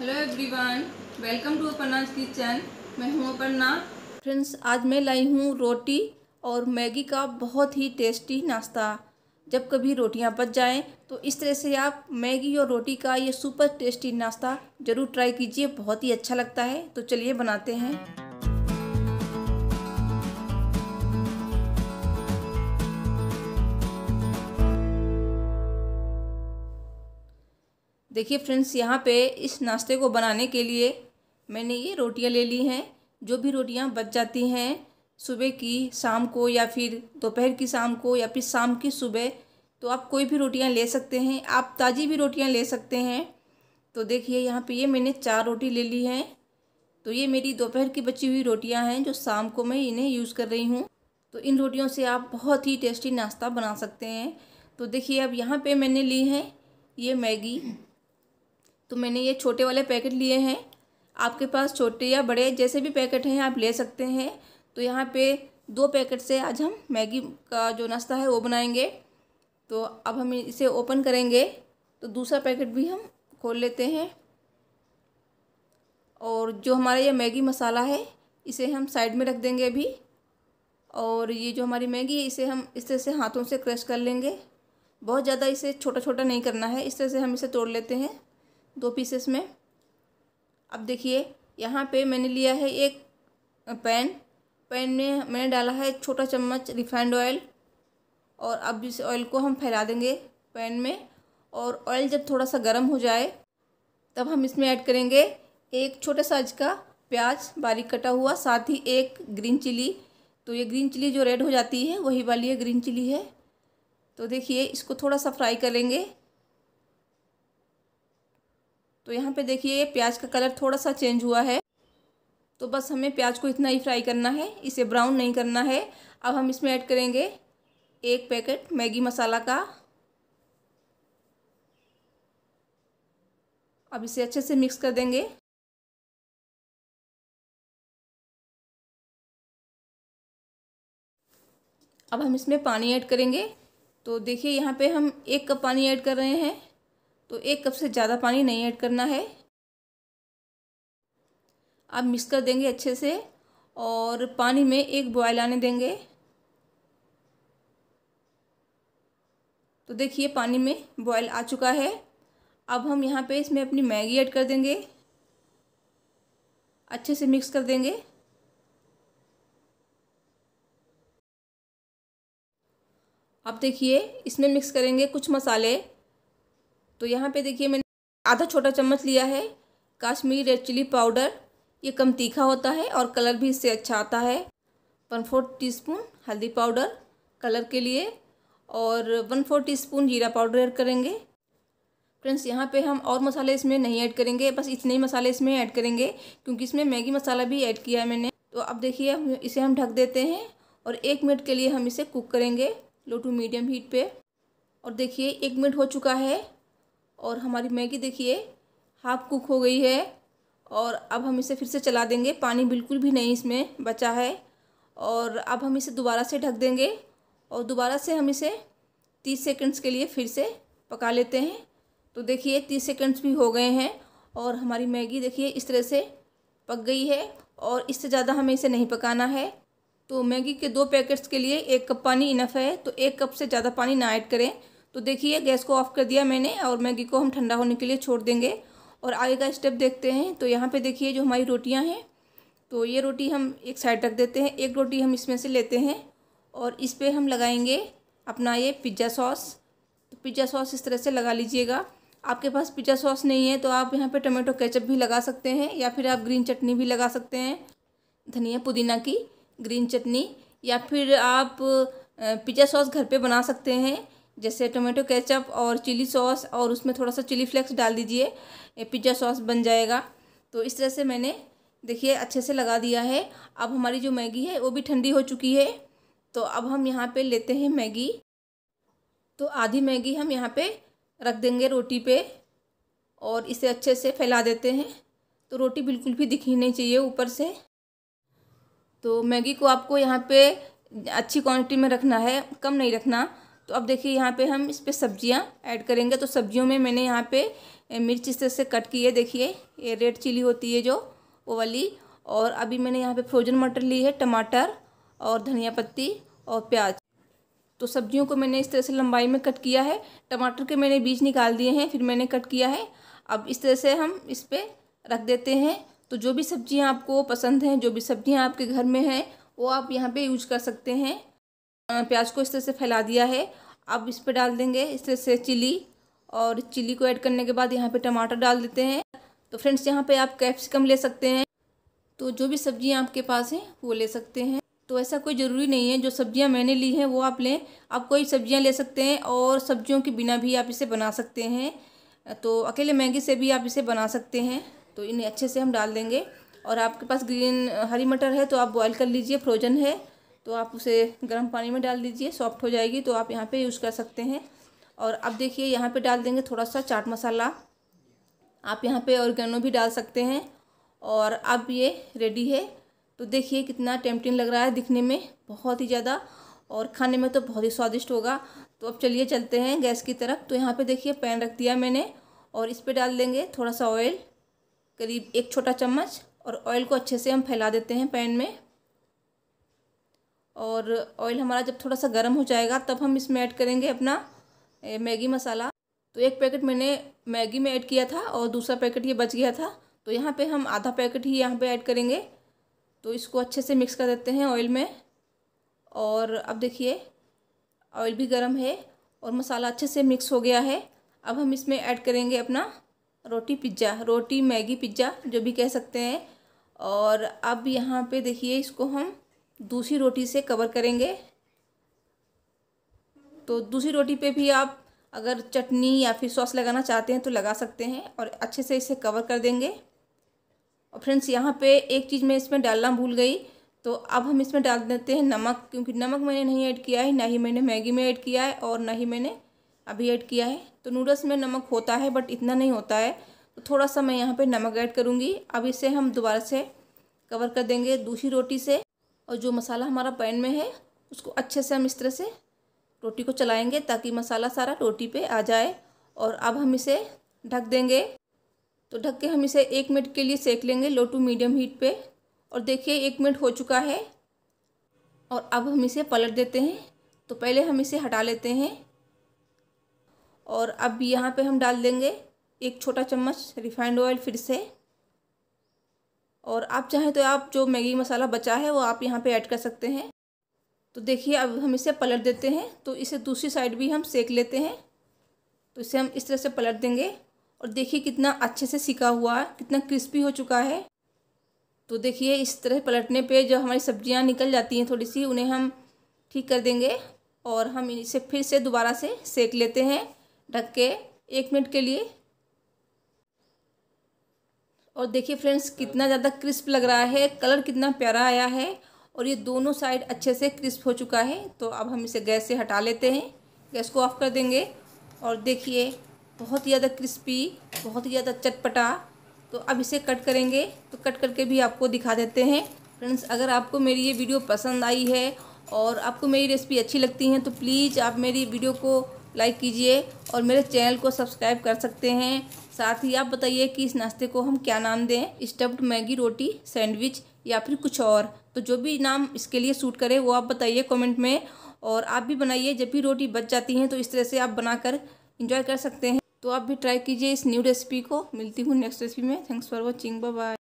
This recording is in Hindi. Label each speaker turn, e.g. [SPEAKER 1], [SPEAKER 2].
[SPEAKER 1] hello everyone welcome to Aparna's kitchen मैं हूँ अपना फ्रेंड्स आज मैं लाई हूँ रोटी और मैगी का बहुत ही टेस्टी नाश्ता जब कभी रोटियाँ बच जाएं तो इस तरह से आप मैगी और रोटी का ये सुपर टेस्टी नाश्ता ज़रूर ट्राई कीजिए बहुत ही अच्छा लगता है तो चलिए बनाते हैं देखिए फ्रेंड्स यहाँ पे इस नाश्ते को बनाने के लिए मैंने ये रोटियाँ ले ली हैं जो भी रोटियाँ बच जाती हैं सुबह की शाम को या फिर दोपहर की शाम को या फिर शाम की सुबह तो आप कोई भी रोटियाँ ले सकते हैं आप ताज़ी भी रोटियाँ ले सकते हैं तो देखिए यहाँ पे ये मैंने चार रोटी ले ली हैं तो ये मेरी दोपहर की बची हुई रोटियाँ हैं जो शाम को मैं इन्हें यूज़ कर रही हूँ तो इन रोटियों से आप बहुत ही टेस्टी नाश्ता बना सकते हैं तो देखिए अब यहाँ पर मैंने ली है ये मैगी तो मैंने ये छोटे वाले पैकेट लिए हैं आपके पास छोटे या बड़े जैसे भी पैकेट हैं आप ले सकते हैं तो यहाँ पे दो पैकेट से आज हम मैगी का जो नाश्ता है वो बनाएंगे तो अब हम इसे ओपन करेंगे तो दूसरा पैकेट भी हम खोल लेते हैं और जो हमारा ये मैगी मसाला है इसे हम साइड में रख देंगे अभी और ये जो हमारी मैगी है इसे हम इस तरह से हाथों से क्रश कर लेंगे बहुत ज़्यादा इसे छोटा छोटा नहीं करना है इस तरह से हम इसे तोड़ लेते हैं दो पीसेस में अब देखिए यहाँ पे मैंने लिया है एक पैन पैन में मैंने डाला है छोटा चम्मच रिफाइंड ऑयल और अब इस ऑयल को हम फैला देंगे पैन में और ऑयल जब थोड़ा सा गर्म हो जाए तब हम इसमें ऐड करेंगे एक छोटे साइज का प्याज बारीक कटा हुआ साथ ही एक ग्रीन चिली तो ये ग्रीन चिली जो रेड हो जाती है वही वाली है ग्रीन चिली है तो देखिए इसको थोड़ा सा फ्राई करेंगे तो यहाँ पे देखिए प्याज का कलर थोड़ा सा चेंज हुआ है तो बस हमें प्याज को इतना ही फ्राई करना है इसे ब्राउन नहीं करना है अब हम इसमें ऐड करेंगे एक पैकेट मैगी मसाला का अब इसे अच्छे से मिक्स कर देंगे अब हम इसमें पानी ऐड करेंगे तो देखिए यहाँ पे हम एक कप पानी ऐड कर रहे हैं तो एक कप से ज़्यादा पानी नहीं ऐड करना है आप मिक्स कर देंगे अच्छे से और पानी में एक बॉयल आने देंगे तो देखिए पानी में बॉयल आ चुका है अब हम यहाँ पे इसमें अपनी मैगी ऐड कर देंगे अच्छे से मिक्स कर देंगे अब देखिए इसमें मिक्स करेंगे कुछ मसाले तो यहाँ पे देखिए मैंने आधा छोटा चम्मच लिया है काश्मीरी रेड चिली पाउडर ये कम तीखा होता है और कलर भी इससे अच्छा आता है वन फोर्थ टी स्पून हल्दी पाउडर कलर के लिए और वन फोर टी स्पून जीरा पाउडर ऐड करेंगे फ्रेंड्स यहाँ पे हम और मसाले इसमें नहीं ऐड करेंगे बस इतने ही मसाले इसमें ऐड करेंगे क्योंकि इसमें मैगी मसाला भी ऐड किया है मैंने तो अब देखिए इसे हम ढक देते हैं और एक मिनट के लिए हम इसे कुक करेंगे लो टू मीडियम हीट पे और देखिए एक मिनट हो चुका है और हमारी मैगी देखिए हाफ कुक हो गई है और अब हम इसे फिर से चला देंगे पानी बिल्कुल भी नहीं इसमें बचा है और अब हम इसे दोबारा से ढक देंगे और दोबारा से हम इसे तीस सेकंड्स के लिए फिर से पका लेते हैं तो देखिए तीस सेकंड्स भी हो गए हैं और हमारी मैगी देखिए इस तरह से पक गई है और इससे ज़्यादा हमें इसे नहीं पकाना है तो मैगी के दो पैकेट्स के लिए एक कप पानी इनफ है तो एक कप से ज़्यादा पानी ना ऐड करें तो देखिए गैस को ऑफ़ कर दिया मैंने और मैगी को हम ठंडा होने के लिए छोड़ देंगे और आगे का स्टेप देखते हैं तो यहाँ पे देखिए जो हमारी रोटियाँ हैं तो ये रोटी हम एक साइड रख देते हैं एक रोटी हम इसमें से लेते हैं और इस पर हम लगाएंगे अपना ये पिज्ज़ा सॉस तो पिज्ज़ा सॉस इस तरह से लगा लीजिएगा आपके पास पिज्ज़ा सॉस नहीं है तो आप यहाँ पर टमाटो केचप भी लगा सकते हैं या फिर आप ग्रीन चटनी भी लगा सकते हैं धनिया पुदीना की ग्रीन चटनी या फिर आप पिज्ज़ा सॉस घर पे बना सकते हैं जैसे टोमेटो केचप और चिली सॉस और उसमें थोड़ा सा चिली फ्लेक्स डाल दीजिए पिज्ज़ा सॉस बन जाएगा तो इस तरह से मैंने देखिए अच्छे से लगा दिया है अब हमारी जो मैगी है वो भी ठंडी हो चुकी है तो अब हम यहाँ पे लेते हैं मैगी तो आधी मैगी हम यहाँ पे रख देंगे रोटी पे और इसे अच्छे से फैला देते हैं तो रोटी बिल्कुल भी दिखी नहीं चाहिए ऊपर से तो मैगी को आपको यहाँ पे अच्छी क्वांटिटी में रखना है कम नहीं रखना तो अब देखिए यहाँ पे हम इस पर सब्जियाँ ऐड करेंगे तो सब्जियों में मैंने यहाँ पे मिर्च इस तरह से कट की है देखिए ये रेड चिली होती है जो वो वाली और अभी मैंने यहाँ पे फ्रोजन मटर ली है टमाटर और धनिया पत्ती और प्याज तो सब्जियों को मैंने इस तरह से लंबाई में कट किया है टमाटर के मैंने बीज निकाल दिए हैं फिर मैंने कट किया है अब इस तरह से हम इस पर रख देते हैं तो जो भी सब्जियाँ आपको पसंद हैं जो भी सब्जियाँ आपके घर में हैं वो आप यहाँ पे यूज कर सकते हैं प्याज को इस तरह से फैला दिया है अब इस पर डाल देंगे इस तरह से चिली और चिली को ऐड करने के बाद यहाँ पे टमाटर डाल देते हैं तो फ्रेंड्स यहाँ पे आप कैप्सिकम ले सकते हैं तो जो भी सब्जियाँ आपके पास हैं वो ले सकते हैं तो ऐसा कोई ज़रूरी नहीं है जो सब्जियाँ मैंने ली हैं वो आप लें आप कोई सब्जियाँ ले सकते हैं और सब्जियों के बिना भी आप इसे बना सकते हैं तो अकेले मैगी से भी आप इसे बना सकते हैं तो इन्हें अच्छे से हम डाल देंगे और आपके पास ग्रीन हरी मटर है तो आप बॉयल कर लीजिए फ्रोजन है तो आप उसे गर्म पानी में डाल दीजिए सॉफ्ट हो जाएगी तो आप यहाँ पे यूज़ कर सकते हैं और अब देखिए यहाँ पे डाल देंगे थोड़ा सा चाट मसाला आप यहाँ पे और भी डाल सकते हैं और अब ये रेडी है तो देखिए कितना टेम्पटिंग लग रहा है दिखने में बहुत ही ज़्यादा और खाने में तो बहुत ही स्वादिष्ट होगा तो अब चलिए चलते हैं गैस की तरफ तो यहाँ पे देखिए पैन रख दिया मैंने और इस पर डाल देंगे थोड़ा सा ऑयल करीब एक छोटा चम्मच और ऑयल को अच्छे से हम फैला देते हैं पैन में और ऑयल हमारा जब थोड़ा सा गर्म हो जाएगा तब हम इसमें ऐड करेंगे अपना मैगी मसाला तो एक पैकेट मैंने मैगी में ऐड किया था और दूसरा पैकेट ये बच गया था तो यहाँ पे हम आधा पैकेट ही यहाँ पे ऐड करेंगे तो इसको अच्छे से मिक्स कर देते हैं ऑयल में और अब देखिए ऑयल भी गर्म है और मसाला अच्छे से मिक्स हो गया है अब हम इसमें ऐड करेंगे अपना रोटी पिज्ज़ा रोटी मैगी पिज्ज़ा जो भी कह सकते हैं और अब यहाँ पे देखिए इसको हम दूसरी रोटी से कवर करेंगे तो दूसरी रोटी पे भी आप अगर चटनी या फिर सॉस लगाना चाहते हैं तो लगा सकते हैं और अच्छे से इसे कवर कर देंगे और फ्रेंड्स यहाँ पे एक चीज़ मैं इसमें डालना भूल गई तो अब हम इसमें डाल देते हैं नमक क्योंकि नमक मैंने नहीं ऐड किया है ना ही मैंने मैगी में ऐड किया है और ना ही मैंने अभी ऐड किया है तो नूडल्स में नमक होता है बट इतना नहीं होता है तो थोड़ा सा मैं यहाँ पर नमक ऐड करूँगी अब इसे हम दोबारा से कवर कर देंगे दूसरी रोटी से और जो मसाला हमारा पैन में है उसको अच्छे से हम इस तरह से रोटी को चलाएंगे ताकि मसाला सारा रोटी पे आ जाए और अब हम इसे ढक देंगे तो ढक के हम इसे एक मिनट के लिए सेक लेंगे लो टू मीडियम हीट पे और देखिए एक मिनट हो चुका है और अब हम इसे पलट देते हैं तो पहले हम इसे हटा लेते हैं और अब यहाँ पे हम डाल देंगे एक छोटा चम्मच रिफाइंड ऑयल फिर से और आप चाहें तो आप जो मैगी मसाला बचा है वो आप यहाँ पे ऐड कर सकते हैं तो देखिए अब हम इसे पलट देते हैं तो इसे दूसरी साइड भी हम सेक लेते हैं तो इसे हम इस तरह से पलट देंगे और देखिए कितना अच्छे से सिका हुआ है कितना क्रिस्पी हो चुका है तो देखिए इस तरह पलटने पे जो हमारी सब्ज़ियाँ निकल जाती हैं थोड़ी सी उन्हें हम ठीक कर देंगे और हम इसे फिर से दोबारा से सेक लेते हैं ढक के एक मिनट के लिए और देखिए फ्रेंड्स कितना ज़्यादा क्रिस्प लग रहा है कलर कितना प्यारा आया है और ये दोनों साइड अच्छे से क्रिस्प हो चुका है तो अब हम इसे गैस से हटा लेते हैं गैस को ऑफ़ कर देंगे और देखिए बहुत ही ज़्यादा क्रिस्पी बहुत ही ज़्यादा चटपटा तो अब इसे कट करेंगे तो कट करके भी आपको दिखा देते हैं फ्रेंड्स अगर आपको मेरी ये वीडियो पसंद आई है और आपको मेरी रेसिपी अच्छी लगती हैं तो प्लीज़ आप मेरी वीडियो को लाइक कीजिए और मेरे चैनल को सब्सक्राइब कर सकते हैं साथ ही आप बताइए कि इस नाश्ते को हम क्या नाम दें स्टफ्ड मैगी रोटी सैंडविच या फिर कुछ और तो जो भी नाम इसके लिए सूट करे वो आप बताइए कमेंट में और आप भी बनाइए जब भी रोटी बच जाती हैं तो इस तरह से आप बनाकर इंजॉय कर सकते हैं तो आप भी ट्राई कीजिए इस न्यू रेसिपी को मिलती हूँ नेक्स्ट रेसिपी में थैंक्स फॉर वॉचिंग बाय